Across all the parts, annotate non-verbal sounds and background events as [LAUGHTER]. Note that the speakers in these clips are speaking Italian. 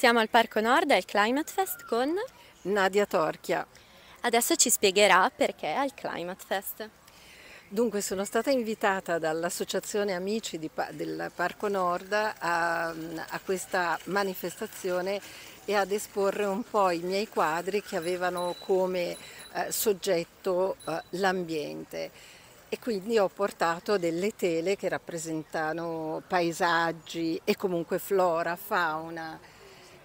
Siamo al Parco Nord al Climate Fest con Nadia Torchia. Adesso ci spiegherà perché al Climate Fest. Dunque sono stata invitata dall'Associazione Amici di, del Parco Nord a, a questa manifestazione e ad esporre un po' i miei quadri che avevano come eh, soggetto eh, l'ambiente. E quindi ho portato delle tele che rappresentano paesaggi e comunque flora, fauna,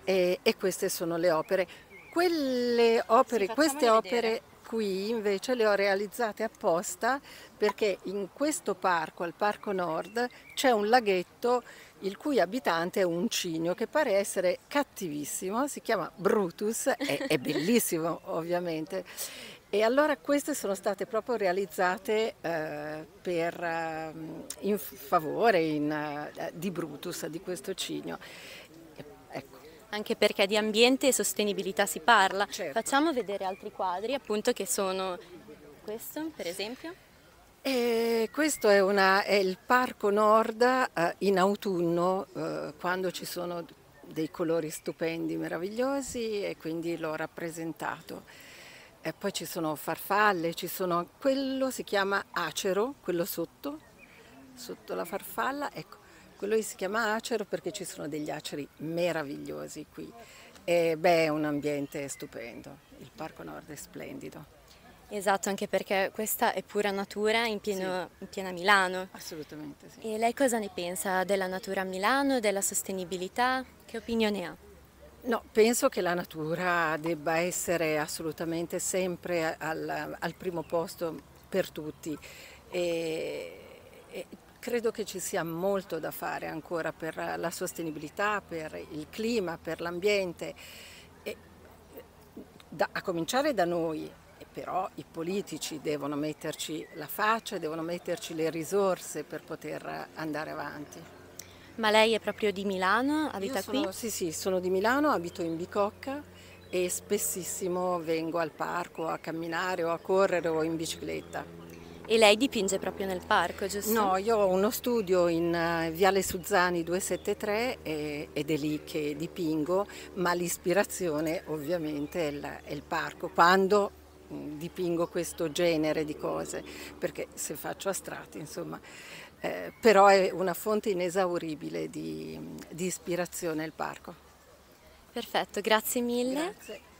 e, e queste sono le opere. Quelle opere, sì, queste opere qui invece le ho realizzate apposta perché in questo parco, al Parco Nord, c'è un laghetto il cui abitante è un cigno che pare essere cattivissimo, si chiama Brutus, è, è [LAUGHS] bellissimo ovviamente. E allora queste sono state proprio realizzate eh, per, ehm, in favore in, eh, di Brutus, di questo cigno anche perché di ambiente e sostenibilità si parla. Certo. Facciamo vedere altri quadri appunto che sono questo per esempio. Eh, questo è, una, è, il Parco Nord eh, in autunno eh, quando ci sono dei colori stupendi, meravigliosi e quindi l'ho rappresentato. E poi ci sono farfalle, ci sono quello si chiama acero, quello sotto, sotto la farfalla, ecco. Quello si chiama acero perché ci sono degli aceri meravigliosi qui. E beh, è un ambiente stupendo, il Parco Nord è splendido. Esatto, anche perché questa è pura natura in, pieno, sì. in piena Milano. Assolutamente sì. E lei cosa ne pensa della natura a Milano, della sostenibilità? Che opinione ha? No, penso che la natura debba essere assolutamente sempre al, al primo posto per tutti. E, e Credo che ci sia molto da fare ancora per la sostenibilità, per il clima, per l'ambiente, a cominciare da noi, però i politici devono metterci la faccia, devono metterci le risorse per poter andare avanti. Ma lei è proprio di Milano, abita sono, qui? Sì, sì, sono di Milano, abito in Bicocca e spessissimo vengo al parco a camminare o a correre o in bicicletta. E lei dipinge proprio nel parco, giusto? No, io ho uno studio in eh, Viale Suzzani 273 e, ed è lì che dipingo, ma l'ispirazione ovviamente è il, è il parco. Quando mm, dipingo questo genere di cose, perché se faccio astratti, insomma, eh, però è una fonte inesauribile di, di ispirazione il parco. Perfetto, grazie mille. Grazie.